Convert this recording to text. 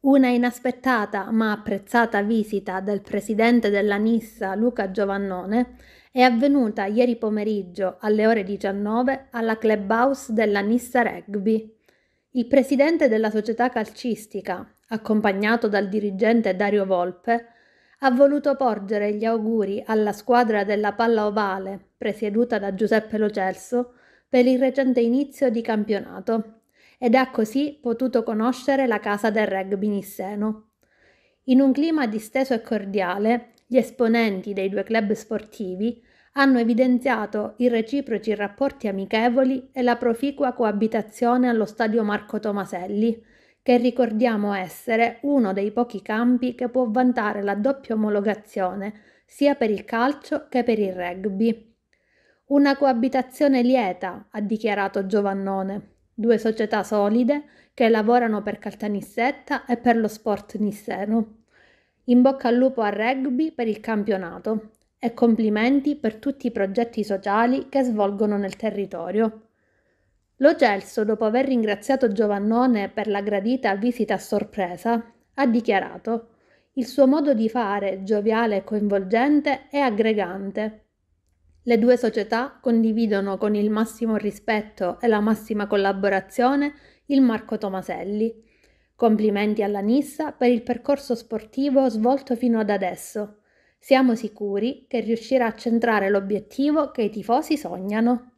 Una inaspettata ma apprezzata visita del presidente della Nissa Luca Giovannone è avvenuta ieri pomeriggio alle ore 19 alla clubhouse della Nissa Rugby. Il presidente della società calcistica, accompagnato dal dirigente Dario Volpe, ha voluto porgere gli auguri alla squadra della palla ovale, presieduta da Giuseppe Lo Celso, per il recente inizio di campionato ed ha così potuto conoscere la casa del rugby nisseno. In un clima disteso e cordiale, gli esponenti dei due club sportivi hanno evidenziato i reciproci rapporti amichevoli e la proficua coabitazione allo stadio Marco Tomaselli, che ricordiamo essere uno dei pochi campi che può vantare la doppia omologazione sia per il calcio che per il rugby. Una coabitazione lieta, ha dichiarato Giovannone due società solide che lavorano per Caltanissetta e per lo sport nissero. In bocca al lupo al rugby per il campionato e complimenti per tutti i progetti sociali che svolgono nel territorio. Lo Celso, dopo aver ringraziato Giovannone per la gradita visita a sorpresa, ha dichiarato: Il suo modo di fare, gioviale e coinvolgente, è aggregante le due società condividono con il massimo rispetto e la massima collaborazione il Marco Tomaselli. Complimenti alla Nissa per il percorso sportivo svolto fino ad adesso. Siamo sicuri che riuscirà a centrare l'obiettivo che i tifosi sognano.